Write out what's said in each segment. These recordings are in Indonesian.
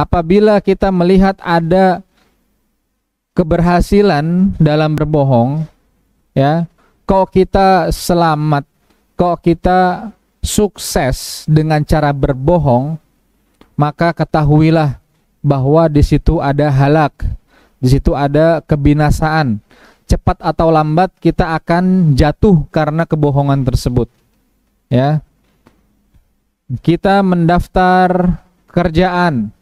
apabila kita melihat ada keberhasilan dalam berbohong ya kok kita selamat kok kita sukses dengan cara berbohong maka ketahuilah bahwa di situ ada halak di situ ada kebinasaan cepat atau lambat kita akan jatuh karena kebohongan tersebut ya kita mendaftar kerjaan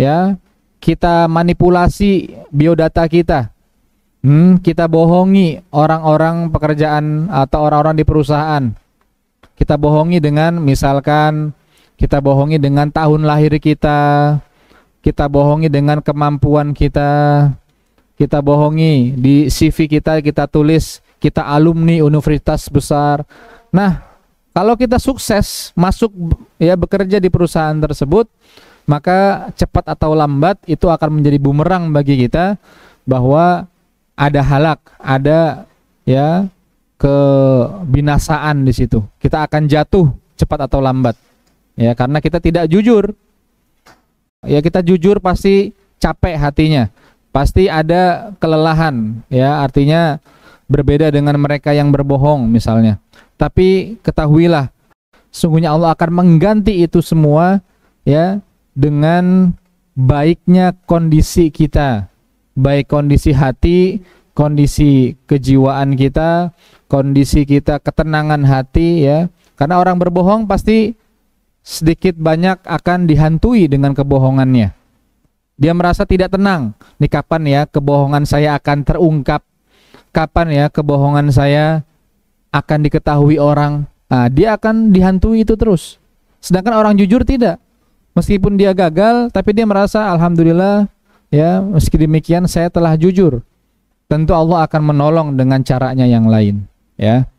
ya kita manipulasi biodata kita hmm, kita bohongi orang-orang pekerjaan atau orang-orang di perusahaan kita bohongi dengan misalkan kita bohongi dengan tahun lahir kita kita bohongi dengan kemampuan kita kita bohongi di CV kita kita tulis kita alumni universitas besar nah kalau kita sukses masuk ya bekerja di perusahaan tersebut maka cepat atau lambat itu akan menjadi bumerang bagi kita bahwa ada halak, ada ya kebinasaan di situ. Kita akan jatuh cepat atau lambat. Ya, karena kita tidak jujur. Ya, kita jujur pasti capek hatinya. Pasti ada kelelahan, ya, artinya berbeda dengan mereka yang berbohong misalnya. Tapi ketahuilah sungguhnya Allah akan mengganti itu semua ya dengan baiknya kondisi kita, baik kondisi hati, kondisi kejiwaan kita, kondisi kita ketenangan hati ya. Karena orang berbohong pasti sedikit banyak akan dihantui dengan kebohongannya. Dia merasa tidak tenang. Nih kapan ya kebohongan saya akan terungkap? Kapan ya kebohongan saya akan diketahui orang? Nah, dia akan dihantui itu terus. Sedangkan orang jujur tidak Meskipun dia gagal, tapi dia merasa alhamdulillah ya, meski demikian saya telah jujur. Tentu Allah akan menolong dengan caranya yang lain, ya.